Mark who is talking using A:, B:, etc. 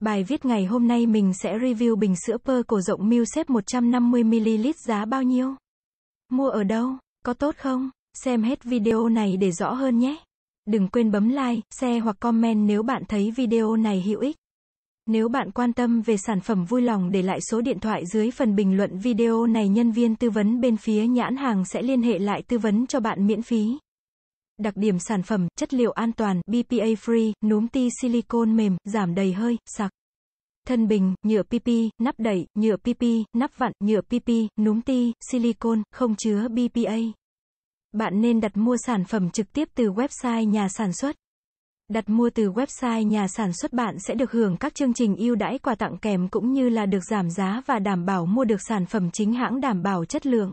A: Bài viết ngày hôm nay mình sẽ review bình sữa pơ cổ rộng Milsep 150ml giá bao nhiêu? Mua ở đâu? Có tốt không? Xem hết video này để rõ hơn nhé. Đừng quên bấm like, share hoặc comment nếu bạn thấy video này hữu ích. Nếu bạn quan tâm về sản phẩm vui lòng để lại số điện thoại dưới phần bình luận video này nhân viên tư vấn bên phía nhãn hàng sẽ liên hệ lại tư vấn cho bạn miễn phí đặc điểm sản phẩm, chất liệu an toàn, BPA free, núm ti silicon mềm, giảm đầy hơi, sạc. Thân bình, nhựa PP, nắp đẩy, nhựa PP, nắp vặn, nhựa PP, núm ti, silicon, không chứa BPA. Bạn nên đặt mua sản phẩm trực tiếp từ website nhà sản xuất. Đặt mua từ website nhà sản xuất bạn sẽ được hưởng các chương trình ưu đãi quà tặng kèm cũng như là được giảm giá và đảm bảo mua được sản phẩm chính hãng đảm bảo chất lượng.